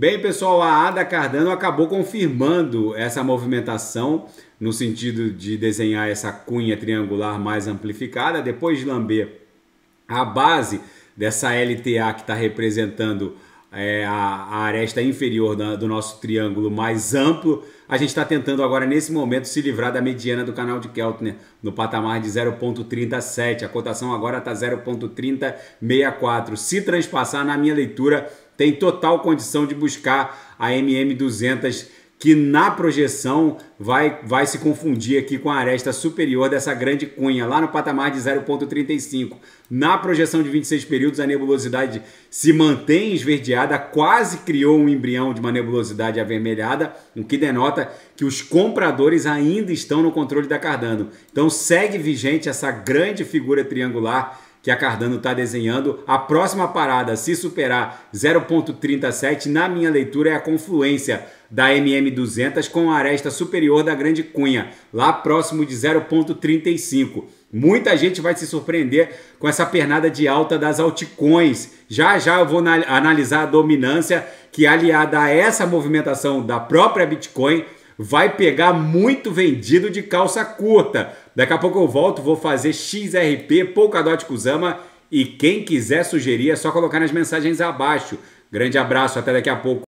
Bem, pessoal, a Ada Cardano acabou confirmando essa movimentação no sentido de desenhar essa cunha triangular mais amplificada, depois de lamber a base dessa LTA que está representando é, a, a, aresta inferior da, do nosso triângulo mais amplo, a gente está tentando agora, nesse momento, se livrar da mediana do canal de Keltner, no patamar de 0,37. A cotação agora está 0,3064. Se transpassar, na minha leitura, tem total condição de buscar a MM200 que na projeção vai, vai se confundir aqui com a aresta superior dessa grande cunha, lá no patamar de 0,35. Na projeção de 26 períodos, a nebulosidade se mantém esverdeada, quase criou um embrião de uma nebulosidade avermelhada, o que denota que os compradores ainda estão no controle da Cardano. Então segue vigente essa grande figura triangular que a Cardano está desenhando. A próxima parada, se superar 0,37, na minha leitura é a confluência da MM200 com a aresta superior da Grande Cunha, lá próximo de 0,35. Muita gente vai se surpreender com essa pernada de alta das altcoins. Já já eu vou analisar a dominância que, aliada a essa movimentação da própria Bitcoin, vai pegar muito vendido de calça curta. Daqui a pouco eu volto, vou fazer XRP, Polkadot Kuzama e quem quiser sugerir é só colocar nas mensagens abaixo. Grande abraço, até daqui a pouco.